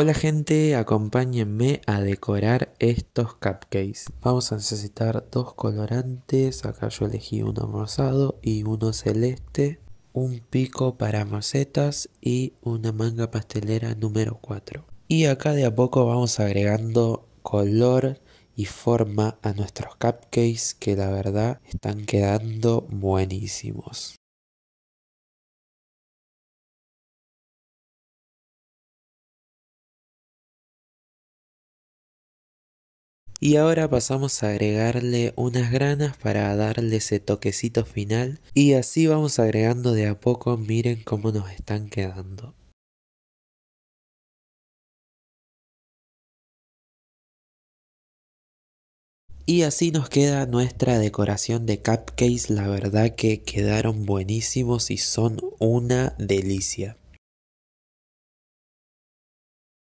Hola gente, acompáñenme a decorar estos cupcakes. Vamos a necesitar dos colorantes, acá yo elegí uno rosado y uno celeste, un pico para macetas y una manga pastelera número 4. Y acá de a poco vamos agregando color y forma a nuestros cupcakes que la verdad están quedando buenísimos. Y ahora pasamos a agregarle unas granas para darle ese toquecito final. Y así vamos agregando de a poco, miren cómo nos están quedando. Y así nos queda nuestra decoración de cupcakes, la verdad que quedaron buenísimos y son una delicia.